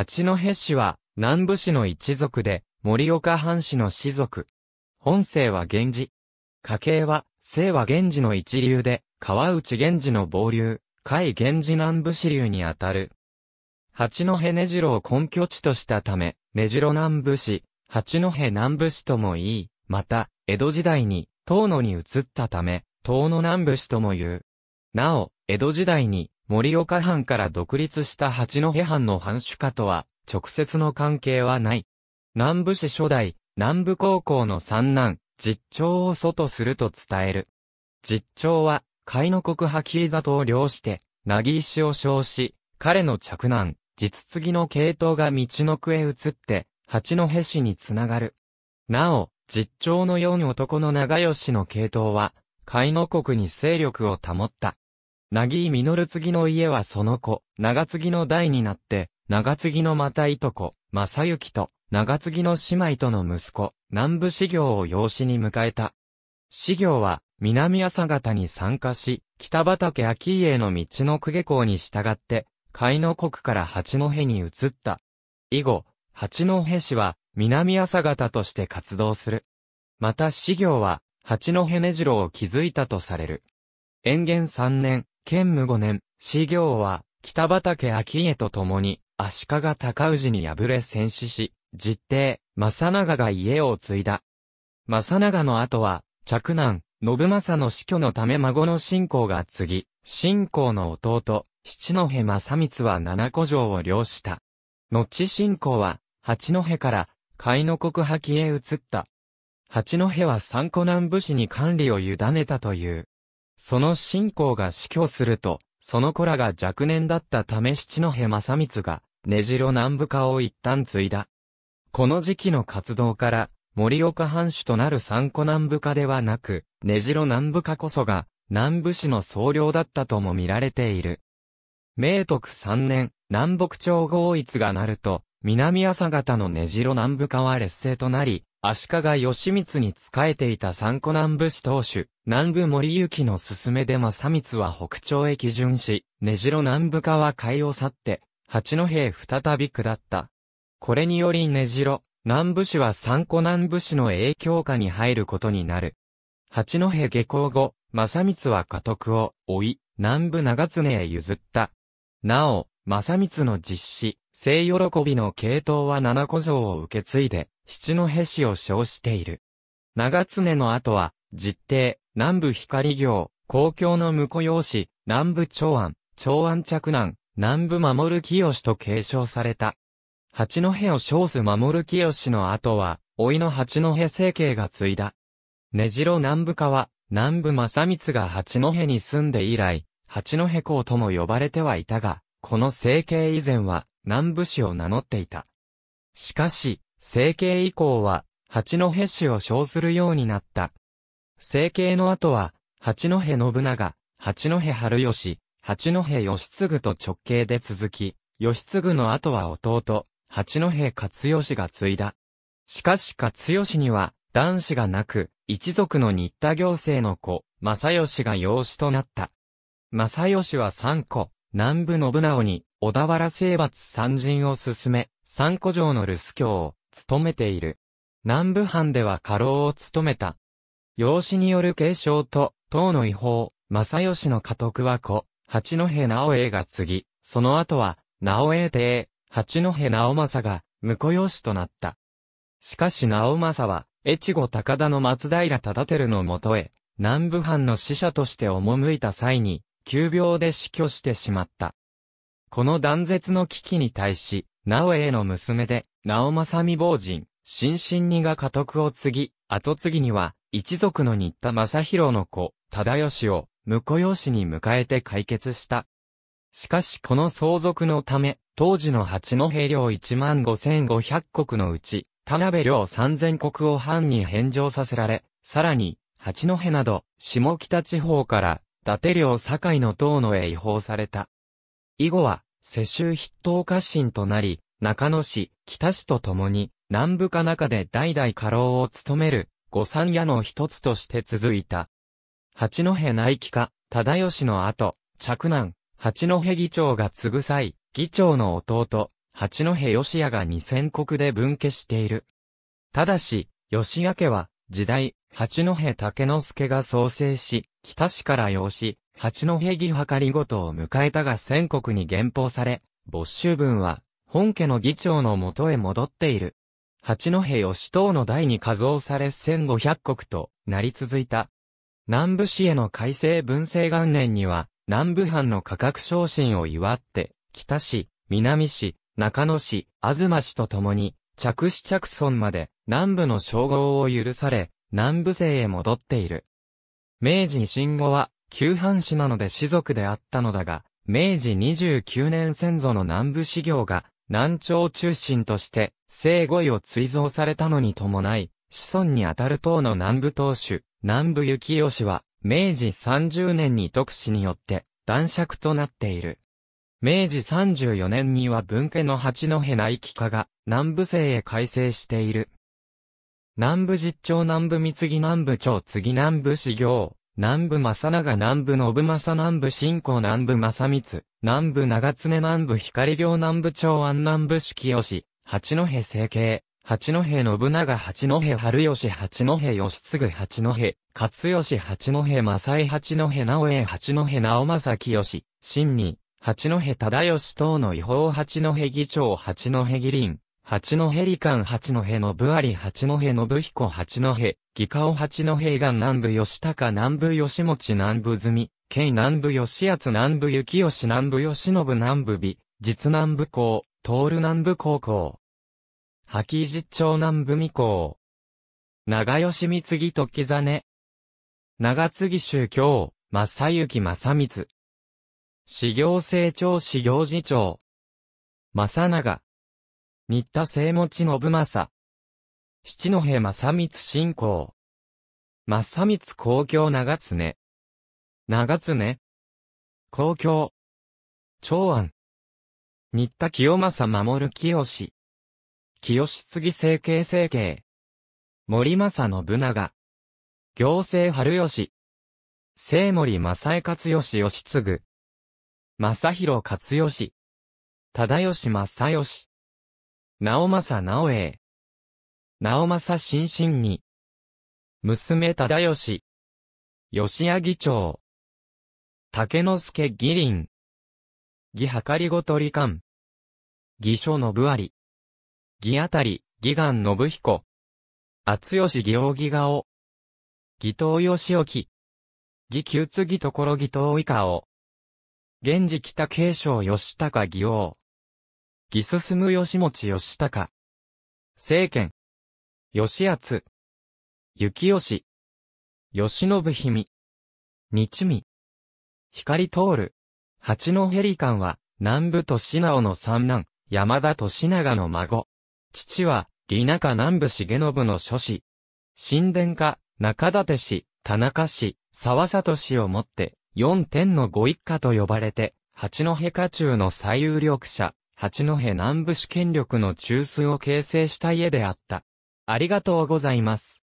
八戸市は、南部市の一族で、盛岡藩士の士族。本姓は源氏。家系は、姓は源氏の一流で、川内源氏の傍流、甲斐源氏南部支流にあたる。八戸根城を根拠地としたため、根城南部市、八戸南部市とも言い、また、江戸時代に、遠野に移ったため、遠野南部市とも言う。なお、江戸時代に、森岡藩から独立した八戸藩の藩主家とは、直接の関係はない。南部市初代、南部高校の三男、実長を祖とすると伝える。実長は、海の国派切里を領して、なぎ石を称し、彼の着男、実継の系統が道の区へ移って、八戸市につながる。なお、実長の四男の長吉の系統は、海の国に勢力を保った。なぎいみのる次の家はその子、長継の代になって、長継のまたいとこ、正幸と、長継の姉妹との息子、南部修行を養子に迎えた。修行は、南朝方に参加し、北畠秋家の道の公家校に従って、海の国から八戸に移った。以後、八戸市は、南朝方として活動する。また、修行は、八戸根城を築いたとされる。延元三年、建武五年、始行は、北畠顕家と共に、足利尊氏に敗れ戦死し、実弟、正長が家を継いだ。正長の後は、嫡男、信政の死去のため孫の信仰が継ぎ、信仰の弟、七戸正光は七古城を領した。後信仰は、八戸から、海の国破棄へ移った。八戸は三古南武士に管理を委ねたという。その信仰が死去すると、その子らが若年だったため七戸正光が、根城南部化を一旦継いだ。この時期の活動から、森岡藩主となる三湖南部化ではなく、根城南部化こそが、南部市の総領だったとも見られている。明徳三年、南北朝合一がなると、南朝方の根城南部化は劣勢となり、足利義満に仕えていた三湖南部市当主、南部森行の勧めで正光は北朝へ基準し、根城南部川海を去って、八戸再び下った。これにより根城、南部市は三湖南部市の影響下に入ることになる。八戸下校後、正光は家督を追い、南部長常へ譲った。なお、正光の実施、聖喜びの系統は七古城を受け継いで、七戸市を称している。長常の後は、実定、南部光行、公共の婿養子、南部長安、長安着南、南部守清と継承された。八戸を称す守清の後は、老いの八戸政経が継いだ。根城南部家は、南部正光が八戸に住んで以来、八戸港とも呼ばれてはいたが、この政経以前は、南部市を名乗っていた。しかし、成形以降は、八戸市を称するようになった。成形の後は、八戸信長、八戸春吉、八戸義継と直系で続き、義継の後は弟、八戸勝義が継いだ。しかし勝義には、男子がなく、一族の新田行政の子、正義が養子となった。正義は三子、南部信直に、小田原征伐三陣を進め、三古城の留守郷、務めている。南部藩では家老を務めた。養子による継承と、党の違法、正義の家督は子、八戸直江が継ぎ、その後は、直江帝、八戸直政が、婿養子となった。しかし直政は、越後高田の松平忠輝のもとへ、南部藩の使者として赴いた際に、急病で死去してしまった。この断絶の危機に対し、直江の娘で、直政美坊人、新進二が家督を継ぎ、後継ぎには、一族の新田正宏の子、忠義を、婿養子に迎えて解決した。しかしこの相続のため、当時の八戸領1 5 5五百国のうち、田辺領3千国を藩に返上させられ、さらに、八戸など、下北地方から、伊達領堺の塔野へ違法された。以後は、世襲筆頭家臣となり、中野市、北市と共に、南部か中で代々家老を務める、御三家の一つとして続いた。八戸内規家、忠義の後、嫡男、八戸議長が継ぐ際、議長の弟、八戸義也が二千国で分家している。ただし、義也家は、時代、八戸竹之助が創生し、北市から養子、八戸義はかりごとを迎えたが全国に減報され、没収分は、本家の議長のもとへ戻っている。八戸義党の代に加増され1500国となり続いた。南部市への改正文政元年には、南部藩の価格昇進を祝って、北市、南市、中野市、東市と共に、着市着村まで、南部の称号を許され、南部政へ戻っている。明治維新後は、旧藩士なので士族であったのだが、明治29年先祖の南部修行が、南朝中心として、聖護位を追贈されたのに伴い、子孫にあたる党の南部党首、南部幸義は、明治30年に特使によって、男爵となっている。明治34年には文家の八戸内規化が、南部政へ改正している。南部実長南部三次南部長次南部修行。南部正長南部信正南部信仰南部正光、南部長常南部光行南部長安南部式吉、八戸成形、八戸信長八戸春吉八戸義継八戸、勝吉八戸正井八戸直江八戸直正清、新見八戸忠義等の違法八戸議長八戸義林、八戸理官八戸の部あり八戸信彦八戸、義家を八戸が南部吉高南部吉持南部住、県南部吉厚南部幸吉南部吉信南部美、実南部校、通る南部高校。吐石町南部美校。長吉三次時真。長次宗教、正幸正光。始業成長始業次長。正長。新田聖持信正。七戸正光信仰。正光公共長常。長常。公共。長安。新田清正守清清次成形成形。森正信長。行政春吉。聖森正江勝義義継。正広勝義。忠義正義。直政直英。直政新進に。娘忠義。吉谷議長。竹之助義林。義はかりごとり官。義書信有。義あたり、義願信彦。厚吉行義顔。義藤義沖。義久継ぎところ義藤以下を。源氏北継承義高義王。義進義持義高。政権。義厚。幸義。義信姫。日見。光通る。八戸理官は、南部利直の三男、山田利長の孫。父は、里中南部重信の諸子。神殿家、中立氏、田中氏、沢里氏をもって、四天のご一家と呼ばれて、八戸家中の最有力者、八戸南部市権力の中枢を形成した家であった。ありがとうございます。